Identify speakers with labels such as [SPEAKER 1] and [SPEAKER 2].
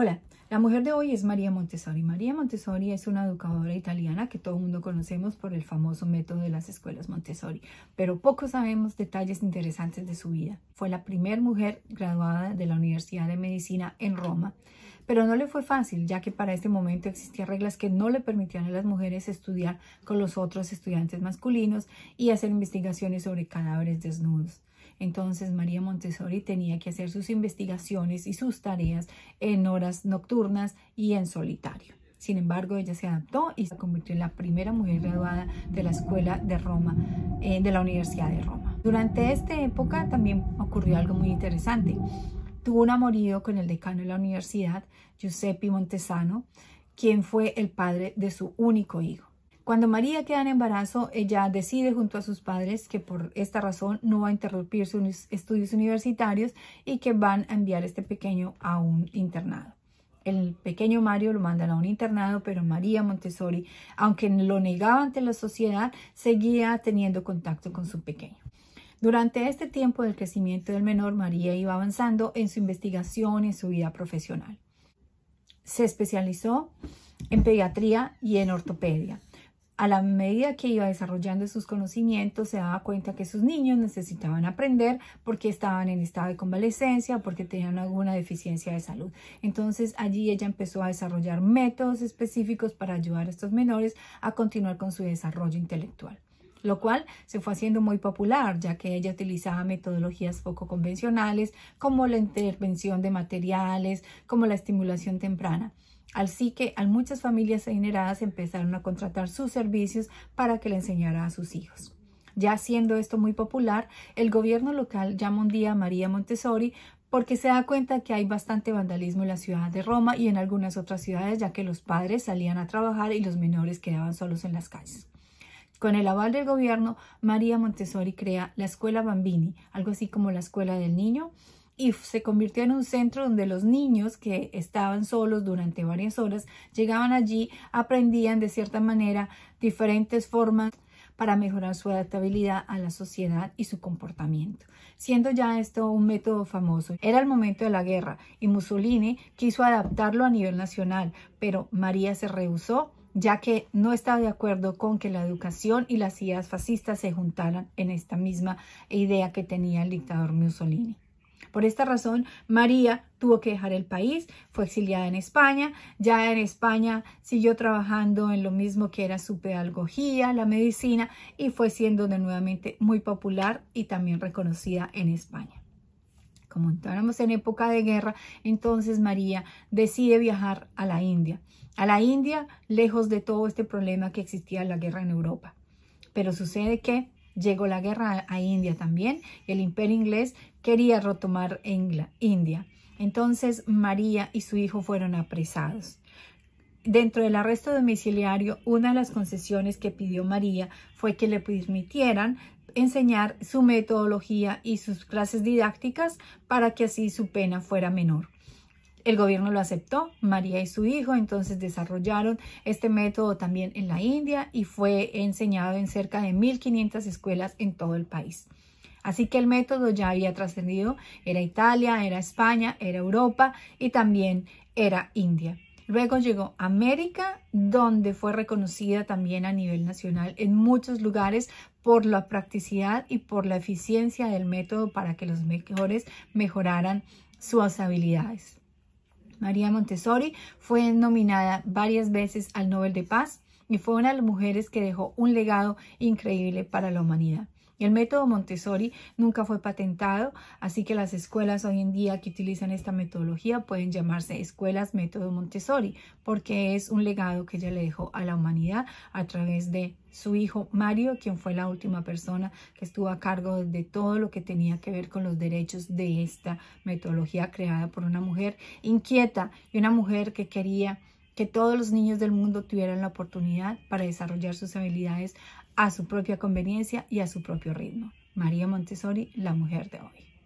[SPEAKER 1] Hola, la mujer de hoy es María Montessori. María Montessori es una educadora italiana que todo el mundo conocemos por el famoso método de las escuelas Montessori, pero poco sabemos detalles interesantes de su vida. Fue la primera mujer graduada de la Universidad de Medicina en Roma, pero no le fue fácil, ya que para este momento existían reglas que no le permitían a las mujeres estudiar con los otros estudiantes masculinos y hacer investigaciones sobre cadáveres desnudos. Entonces María Montessori tenía que hacer sus investigaciones y sus tareas en horas nocturnas y en solitario. Sin embargo, ella se adaptó y se convirtió en la primera mujer graduada de la Escuela de Roma, eh, de la Universidad de Roma. Durante esta época también ocurrió algo muy interesante. Tuvo un amorío con el decano de la universidad, Giuseppe Montesano, quien fue el padre de su único hijo. Cuando María queda en embarazo, ella decide junto a sus padres que por esta razón no va a interrumpir sus estudios universitarios y que van a enviar a este pequeño a un internado. El pequeño Mario lo mandan a un internado, pero María Montessori, aunque lo negaba ante la sociedad, seguía teniendo contacto con su pequeño. Durante este tiempo del crecimiento del menor, María iba avanzando en su investigación, y en su vida profesional. Se especializó en pediatría y en ortopedia a la medida que iba desarrollando sus conocimientos, se daba cuenta que sus niños necesitaban aprender porque estaban en estado de convalecencia, porque tenían alguna deficiencia de salud. Entonces allí ella empezó a desarrollar métodos específicos para ayudar a estos menores a continuar con su desarrollo intelectual lo cual se fue haciendo muy popular, ya que ella utilizaba metodologías poco convencionales, como la intervención de materiales, como la estimulación temprana. Así que a muchas familias adineradas empezaron a contratar sus servicios para que le enseñara a sus hijos. Ya siendo esto muy popular, el gobierno local llama un día a María Montessori porque se da cuenta que hay bastante vandalismo en la ciudad de Roma y en algunas otras ciudades, ya que los padres salían a trabajar y los menores quedaban solos en las calles. Con el aval del gobierno, María Montessori crea la Escuela Bambini, algo así como la Escuela del Niño, y se convirtió en un centro donde los niños que estaban solos durante varias horas llegaban allí, aprendían de cierta manera diferentes formas para mejorar su adaptabilidad a la sociedad y su comportamiento, siendo ya esto un método famoso. Era el momento de la guerra y Mussolini quiso adaptarlo a nivel nacional, pero María se rehusó ya que no estaba de acuerdo con que la educación y las ideas fascistas se juntaran en esta misma idea que tenía el dictador Mussolini. Por esta razón, María tuvo que dejar el país, fue exiliada en España, ya en España siguió trabajando en lo mismo que era su pedagogía, la medicina, y fue siendo de nuevamente muy popular y también reconocida en España. Como entramos en época de guerra, entonces María decide viajar a la India, a la India lejos de todo este problema que existía la guerra en Europa. Pero sucede que Llegó la guerra a India también. El imperio inglés quería retomar India. Entonces María y su hijo fueron apresados. Dentro del arresto domiciliario, una de las concesiones que pidió María fue que le permitieran enseñar su metodología y sus clases didácticas para que así su pena fuera menor. El gobierno lo aceptó, María y su hijo, entonces desarrollaron este método también en la India y fue enseñado en cerca de 1.500 escuelas en todo el país. Así que el método ya había trascendido, era Italia, era España, era Europa y también era India. Luego llegó a América, donde fue reconocida también a nivel nacional en muchos lugares por la practicidad y por la eficiencia del método para que los mejores mejoraran sus habilidades. María Montessori fue nominada varias veces al Nobel de Paz y fue una de las mujeres que dejó un legado increíble para la humanidad. El método Montessori nunca fue patentado, así que las escuelas hoy en día que utilizan esta metodología pueden llamarse escuelas método Montessori, porque es un legado que ella le dejó a la humanidad a través de su hijo Mario, quien fue la última persona que estuvo a cargo de todo lo que tenía que ver con los derechos de esta metodología creada por una mujer inquieta y una mujer que quería que todos los niños del mundo tuvieran la oportunidad para desarrollar sus habilidades a su propia conveniencia y a su propio ritmo. María Montessori, la mujer de hoy.